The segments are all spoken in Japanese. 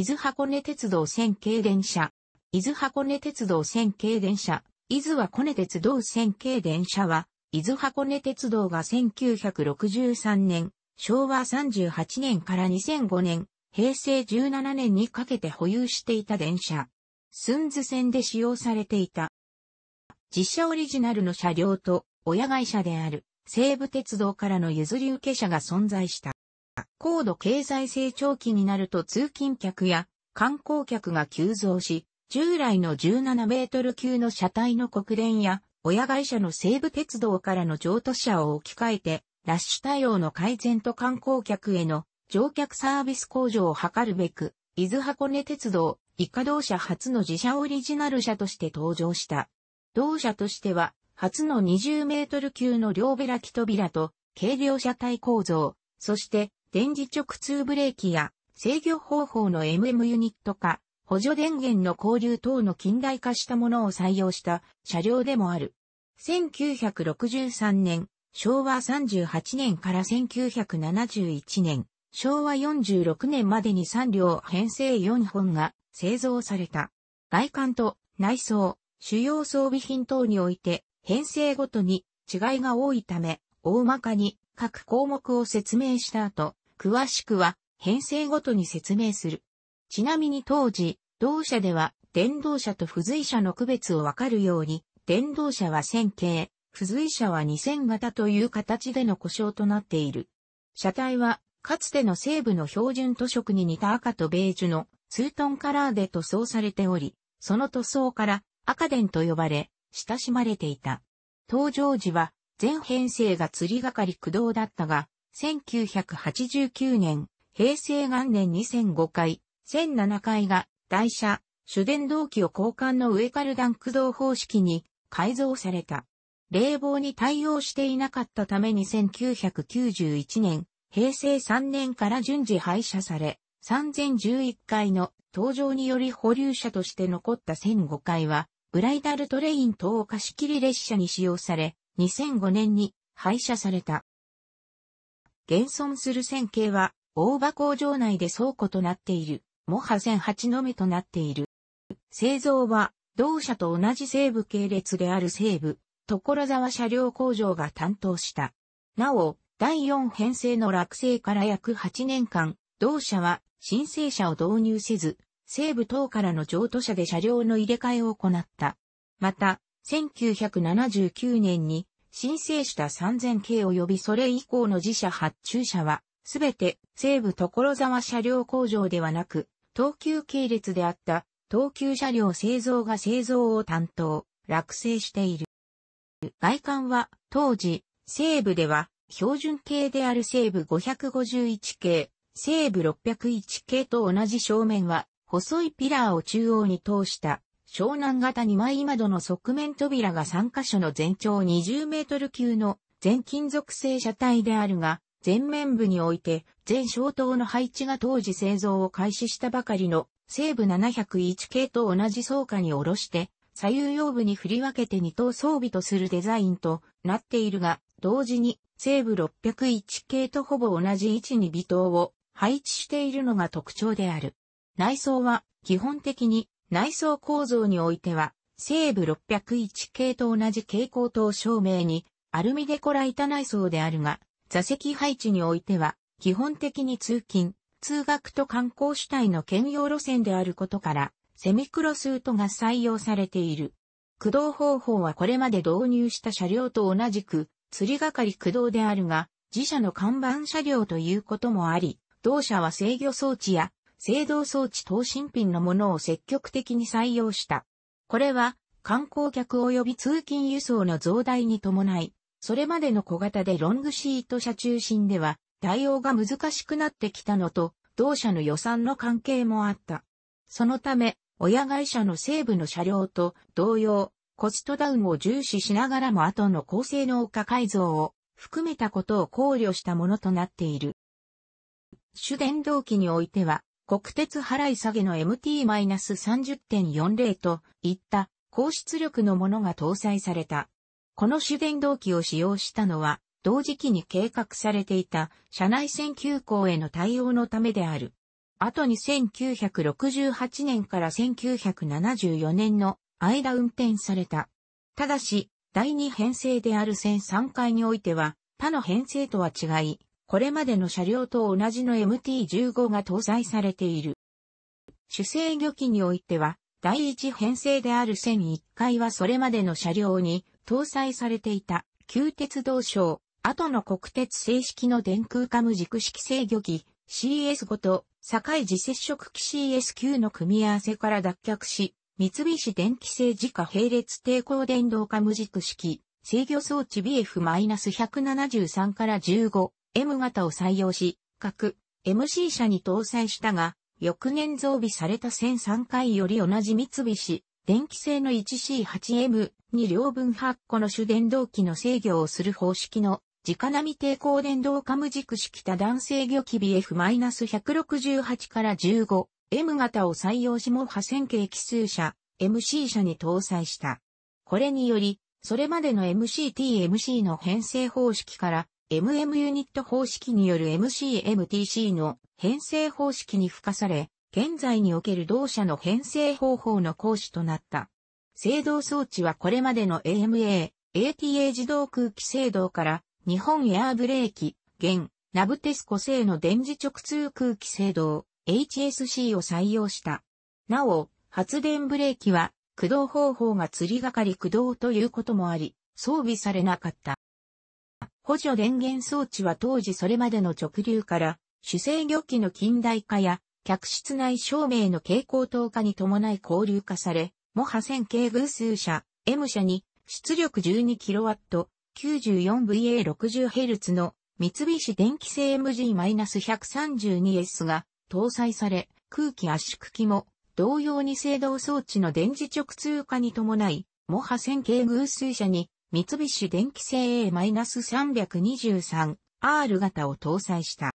伊豆箱根鉄道線系電車。伊豆箱根鉄道線系電車。伊豆はコネ鉄道線系電車は、伊豆箱根鉄道が1963年、昭和38年から2005年、平成17年にかけて保有していた電車。寸図線で使用されていた。実車オリジナルの車両と親会社である西武鉄道からの譲り受け車が存在した。高度経済成長期になると通勤客や観光客が急増し、従来の17メートル級の車体の国連や親会社の西武鉄道からの譲渡車を置き換えて、ラッシュ対応の改善と観光客への乗客サービス向上を図るべく、伊豆箱根鉄道、以下同社初の自社オリジナル車として登場した。同社としては、初の20メートル級の両開き扉と、軽量車体構造、そして電磁直通ブレーキや制御方法の MM ユニット化、補助電源の交流等の近代化したものを採用した車両でもある。1963年、昭和38年から1971年、昭和46年までに3両編成4本が製造された。外観と内装、主要装備品等において編成ごとに違いが多いため、大まかに各項目を説明した後、詳しくは編成ごとに説明する。ちなみに当時、同社では電動車と付随車の区別をわかるように、電動車は1000系、付随車は2000型という形での故障となっている。車体は、かつての西部の標準塗色に似た赤とベージュのツートンカラーで塗装されており、その塗装から赤電と呼ばれ、親しまれていた。登場時は全編成が釣り係駆動だったが、1989年、平成元年2005回、1007回が台車、主電動機を交換の上カルダン駆動方式に改造された。冷房に対応していなかったために1991年、平成3年から順次廃車され、3011回の登場により保留車として残った1005回は、ブライダルトレイン等を貸し切り列車に使用され、2005年に廃車された。現存する線形は、大場工場内で倉庫となっている、モハ線8の目となっている。製造は、同社と同じ西部系列である西部、所沢車両工場が担当した。なお、第4編成の落成から約8年間、同社は申請者を導入せず、西部等からの譲渡車で車両の入れ替えを行った。また、1979年に申請した3000系及びそれ以降の自社発注車は、すべて西武所沢車両工場ではなく、東急系列であった東急車両製造が製造を担当、落成している。外観は当時、西部では標準系である西部551系、西武601系と同じ正面は細いピラーを中央に通した湘南型2枚窓の側面扉が3箇所の全長20メートル級の全金属製車体であるが、前面部において全小灯の配置が当時製造を開始したばかりの西部701系と同じ倉下に下ろして、左右用部に振り分けて2等装備とするデザインとなっているが、同時に西部601系とほぼ同じ位置に微灯を配置しているのが特徴である。内装は基本的に内装構造においては、西部601系と同じ蛍光灯照明に、アルミデコラ板内装であるが、座席配置においては、基本的に通勤、通学と観光主体の兼用路線であることから、セミクロスートが採用されている。駆動方法はこれまで導入した車両と同じく、釣りがかり駆動であるが、自社の看板車両ということもあり、同社は制御装置や制動装置等新品のものを積極的に採用した。これは観光客及び通勤輸送の増大に伴い、それまでの小型でロングシート車中心では対応が難しくなってきたのと、同社の予算の関係もあった。そのため、親会社の西部の車両と同様、コストダウンを重視しながらも後の高性能化改造を含めたことを考慮したものとなっている。主電動機においては、国鉄払い下げの MT-30.40 といった高出力のものが搭載された。この主電動機を使用したのは、同時期に計画されていた車内線急行への対応のためである。後に1968年から1974年の間運転された。ただし、第2編成である線3回においては、他の編成とは違い、これまでの車両と同じの MT-15 が搭載されている。主制御機においては、第一編成である1001回はそれまでの車両に搭載されていた旧鉄道省、後の国鉄正式の電空カム軸式制御機 CS5 と境自接触機 CS9 の組み合わせから脱却し、三菱電機製自家並列抵抗電動カム軸式制御装置 BF-173 から15 M 型を採用し、各 MC 車に搭載したが、翌年増備された1003回より同じ三菱、電気製の 1C8M に両分8個の主電動機の制御をする方式の直波抵抗電動カム軸式多段制御機 BF-168 から 15M 型を採用しも破線形奇数車 MC 車に搭載した。これにより、それまでの MCT-MC の編成方式から MM ユニット方式による MCMTC の編成方式に付加され、現在における同社の編成方法の講師となった。制動装置はこれまでの AMA、ATA 自動空気制動から日本エアーブレーキ、現、ナブテスコ製の電磁直通空気制動、HSC を採用した。なお、発電ブレーキは駆動方法が釣りがかり駆動ということもあり、装備されなかった。補助電源装置は当時それまでの直流から主制御機の近代化や客室内照明の蛍光灯化に伴い交流化され、モハ1000系偶数車 M 車に出力 12kW 94VA60Hz の三菱電機製 MG-132S が搭載され、空気圧縮機も同様に制動装置の電磁直通化に伴い、モハ1000系偶数車に三菱電機製 A-323R 型を搭載した。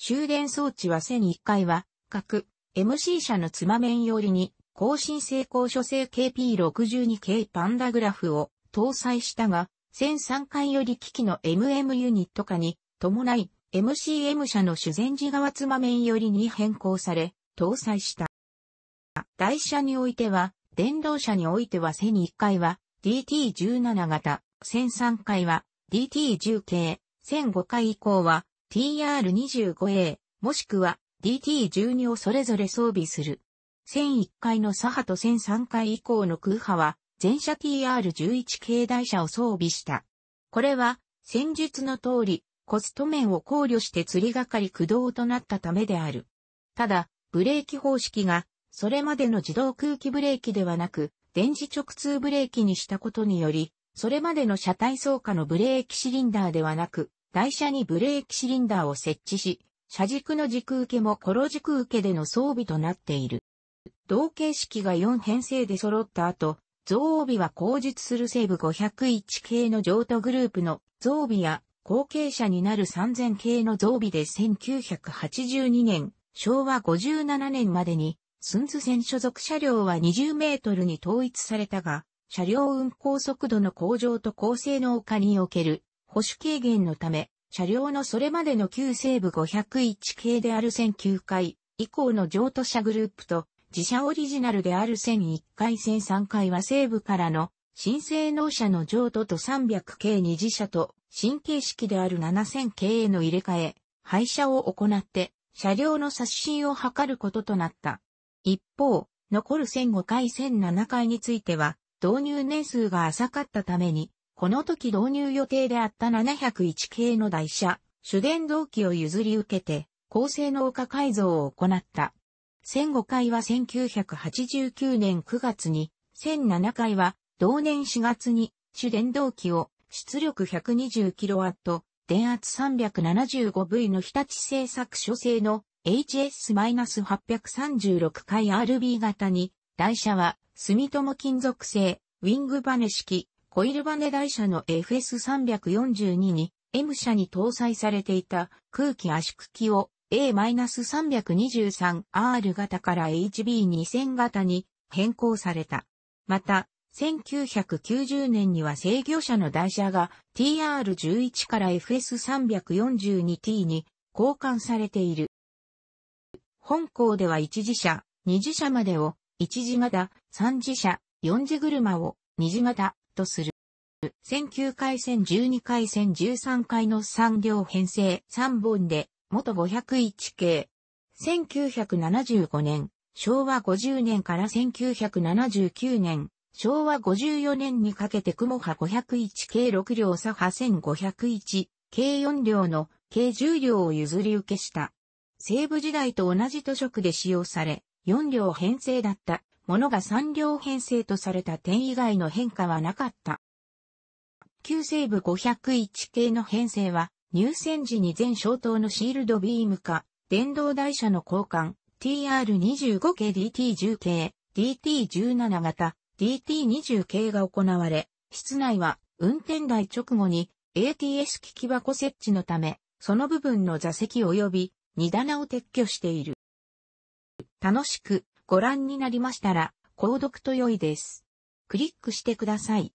終電装置は1001回は、各 MC 社のつま面よりに、更新成功書製 KP62 k パンダグラフを搭載したが、1003回より機器の MM ユニット化に伴い、MCM 社の主前時側つま面よりに変更され、搭載した。台車においては、電動車においては1001回は、DT17 型、1003回は DT10 系、1005回以降は TR25A、もしくは DT12 をそれぞれ装備する。1001回の左派と1003回以降の空派は、全車 TR11 系台車を装備した。これは、戦術の通り、コスト面を考慮して釣りがかり駆動となったためである。ただ、ブレーキ方式が、それまでの自動空気ブレーキではなく、電磁直通ブレーキにしたことにより、それまでの車体装下のブレーキシリンダーではなく、台車にブレーキシリンダーを設置し、車軸の軸受けもコロ軸受けでの装備となっている。同形式が4編成で揃った後、増帯は後述する西部501系の譲渡グループの増尾や後継者になる3000系の増尾で1982年、昭和57年までにスンズ線所属車両は20メートルに統一されたが、車両運行速度の向上と高性能化における保守軽減のため、車両のそれまでの旧西部501系である1009回以降の譲渡車グループと、自社オリジナルである1001回1003回は西部からの新性能車の譲渡と300系二次車と新形式である7000系への入れ替え、廃車を行って車両の刷新を図ることとなった。一方、残る1005回1007回については、導入年数が浅かったために、この時導入予定であった701系の台車、主電動機を譲り受けて、高性能化改造を行った。1005回は1989年9月に、1007回は同年4月に主電動機を出力 120kW、電圧 375V の日立製作所製の HS-836 回 RB 型に、台車は、住友金属製、ウィングバネ式、コイルバネ台車の FS342 に、M 車に搭載されていた空気圧縮機を A-323R 型から HB2000 型に変更された。また、1990年には制御車の台車が TR11 から FS342T に交換されている。本校では一次車、二次車までを、一次型、三次車、四次車を、二次型、とする。線9回線12回線13回の3両編成3本で、元501系。1975年、昭和50年から1979年、昭和54年にかけて雲波501系6両左派1501、系4両の計10両を譲り受けした。西部時代と同じ図色で使用され、4両編成だったものが3両編成とされた点以外の変化はなかった。旧西部501系の編成は、入選時に全消灯のシールドビーム化、電動台車の交換、TR25 系 DT10 系、DT17 型、DT20 系が行われ、室内は運転台直後に ATS 機器箱設置のため、その部分の座席及び荷棚を撤去している。楽しくご覧になりましたら、購読と良いです。クリックしてください。